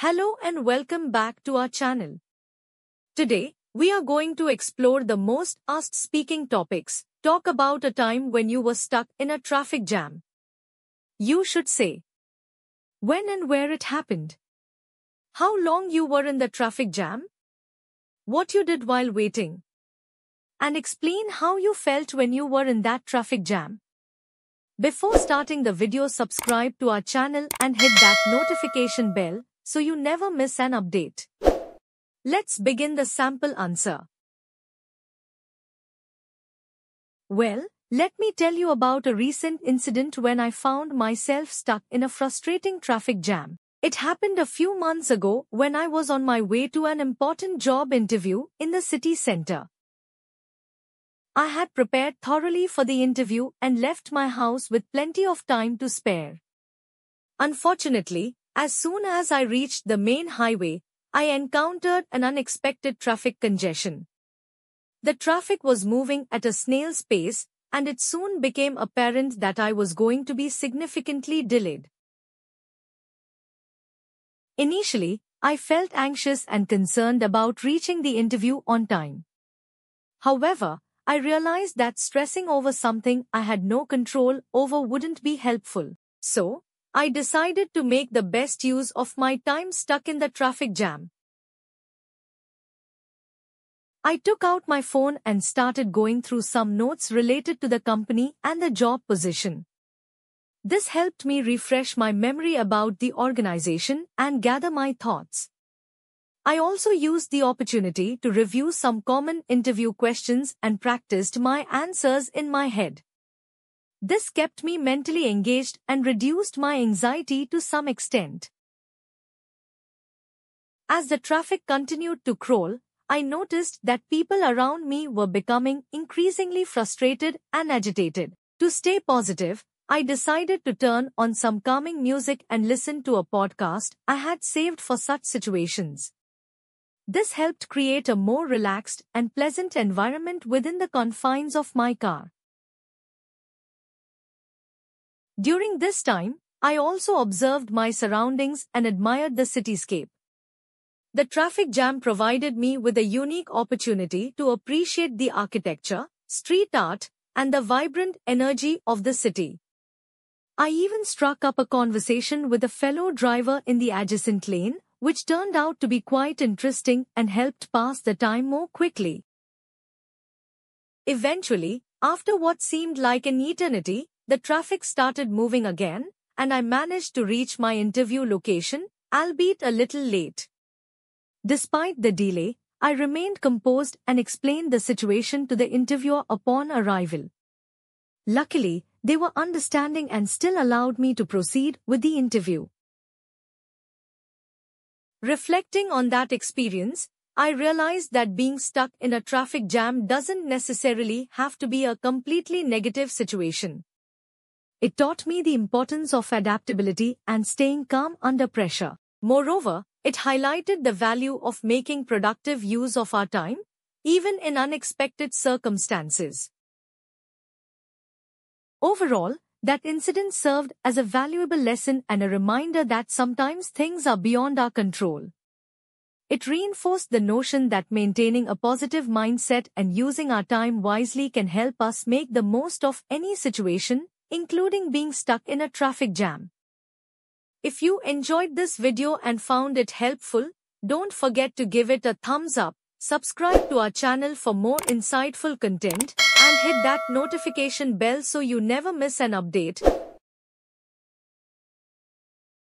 Hello and welcome back to our channel. Today, we are going to explore the most asked speaking topics, talk about a time when you were stuck in a traffic jam. You should say when and where it happened, how long you were in the traffic jam, what you did while waiting, and explain how you felt when you were in that traffic jam. Before starting the video subscribe to our channel and hit that notification bell so you never miss an update. Let's begin the sample answer. Well, let me tell you about a recent incident when I found myself stuck in a frustrating traffic jam. It happened a few months ago when I was on my way to an important job interview in the city center. I had prepared thoroughly for the interview and left my house with plenty of time to spare. Unfortunately, as soon as I reached the main highway, I encountered an unexpected traffic congestion. The traffic was moving at a snail's pace, and it soon became apparent that I was going to be significantly delayed. Initially, I felt anxious and concerned about reaching the interview on time. However, I realized that stressing over something I had no control over wouldn't be helpful. So, I decided to make the best use of my time stuck in the traffic jam. I took out my phone and started going through some notes related to the company and the job position. This helped me refresh my memory about the organization and gather my thoughts. I also used the opportunity to review some common interview questions and practiced my answers in my head. This kept me mentally engaged and reduced my anxiety to some extent. As the traffic continued to crawl, I noticed that people around me were becoming increasingly frustrated and agitated. To stay positive, I decided to turn on some calming music and listen to a podcast I had saved for such situations. This helped create a more relaxed and pleasant environment within the confines of my car. During this time, I also observed my surroundings and admired the cityscape. The traffic jam provided me with a unique opportunity to appreciate the architecture, street art, and the vibrant energy of the city. I even struck up a conversation with a fellow driver in the adjacent lane, which turned out to be quite interesting and helped pass the time more quickly. Eventually, after what seemed like an eternity, the traffic started moving again, and I managed to reach my interview location, albeit a little late. Despite the delay, I remained composed and explained the situation to the interviewer upon arrival. Luckily, they were understanding and still allowed me to proceed with the interview. Reflecting on that experience, I realized that being stuck in a traffic jam doesn't necessarily have to be a completely negative situation. It taught me the importance of adaptability and staying calm under pressure. Moreover, it highlighted the value of making productive use of our time, even in unexpected circumstances. Overall, that incident served as a valuable lesson and a reminder that sometimes things are beyond our control. It reinforced the notion that maintaining a positive mindset and using our time wisely can help us make the most of any situation, including being stuck in a traffic jam. If you enjoyed this video and found it helpful, don't forget to give it a thumbs up, subscribe to our channel for more insightful content, and hit that notification bell so you never miss an update.